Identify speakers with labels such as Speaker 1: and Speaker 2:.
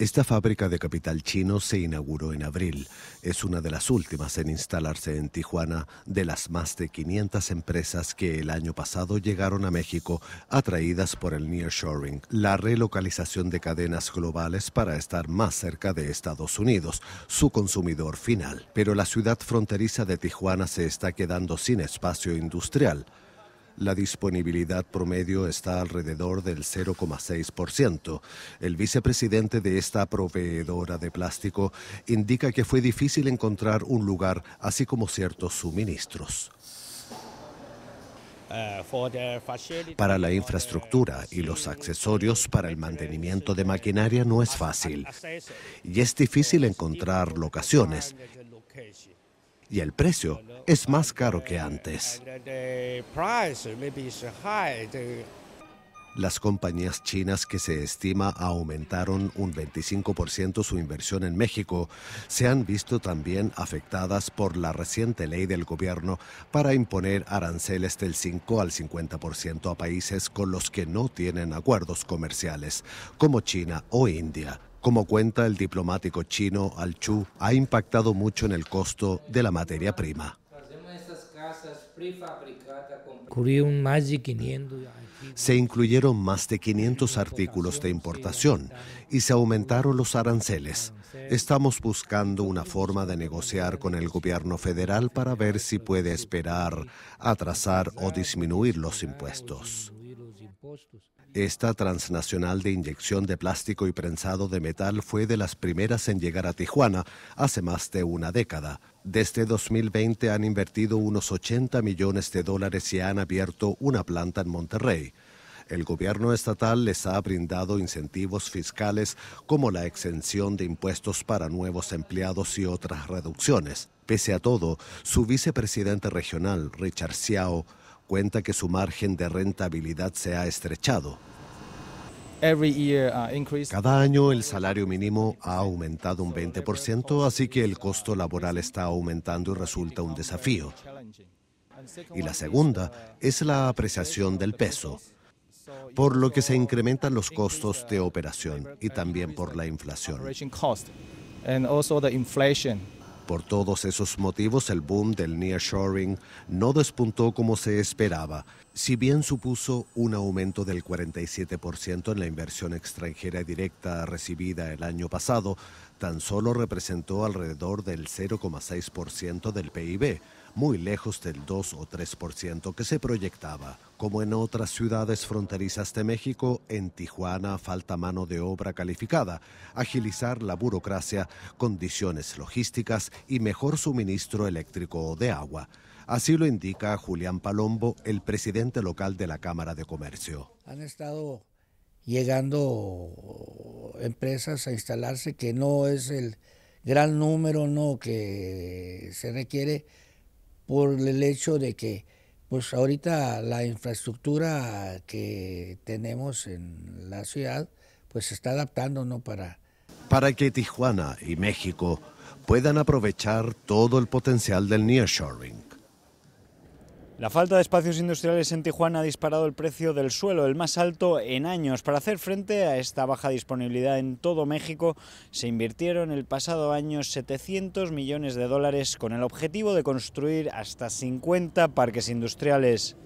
Speaker 1: Esta fábrica de capital chino se inauguró en abril. Es una de las últimas en instalarse en Tijuana de las más de 500 empresas que el año pasado llegaron a México atraídas por el nearshoring, la relocalización de cadenas globales para estar más cerca de Estados Unidos, su consumidor final. Pero la ciudad fronteriza de Tijuana se está quedando sin espacio industrial la disponibilidad promedio está alrededor del 0,6%. El vicepresidente de esta proveedora de plástico indica que fue difícil encontrar un lugar, así como ciertos suministros. Para la infraestructura y los accesorios para el mantenimiento de maquinaria no es fácil y es difícil encontrar locaciones y el precio es más caro que antes. Las compañías chinas que se estima aumentaron un 25% su inversión en México se han visto también afectadas por la reciente ley del gobierno para imponer aranceles del 5 al 50% a países con los que no tienen acuerdos comerciales, como China o India. Como cuenta el diplomático chino Al Chu, ha impactado mucho en el costo de la materia prima. Se incluyeron más de 500 artículos de importación y se aumentaron los aranceles. Estamos buscando una forma de negociar con el gobierno federal para ver si puede esperar, atrasar o disminuir los impuestos. Esta transnacional de inyección de plástico y prensado de metal fue de las primeras en llegar a Tijuana hace más de una década. Desde 2020 han invertido unos 80 millones de dólares y han abierto una planta en Monterrey. El gobierno estatal les ha brindado incentivos fiscales como la exención de impuestos para nuevos empleados y otras reducciones. Pese a todo, su vicepresidente regional, Richard Siao, cuenta que su margen de rentabilidad se ha estrechado. Uh, Cada año el salario mínimo ha aumentado un 20%, así que el costo laboral está aumentando y resulta un desafío. Y la segunda es la apreciación del peso, por lo que se incrementan los costos de operación y también por la inflación. Por todos esos motivos, el boom del nearshoring no despuntó como se esperaba, si bien supuso un aumento del 47% en la inversión extranjera directa recibida el año pasado, tan solo representó alrededor del 0,6% del PIB muy lejos del 2 o 3% que se proyectaba. Como en otras ciudades fronterizas de México, en Tijuana falta mano de obra calificada, agilizar la burocracia, condiciones logísticas y mejor suministro eléctrico o de agua. Así lo indica Julián Palombo, el presidente local de la Cámara de Comercio. Han estado llegando empresas a instalarse que no es el gran número no que se requiere por el hecho de que pues ahorita la infraestructura que tenemos en la ciudad pues se está adaptando ¿no? para... Para que Tijuana y México puedan aprovechar todo el potencial del nearshoring la falta de espacios industriales en Tijuana ha disparado el precio del suelo, el más alto en años. Para hacer frente a esta baja disponibilidad en todo México, se invirtieron el pasado año 700 millones de dólares con el objetivo de construir hasta 50 parques industriales.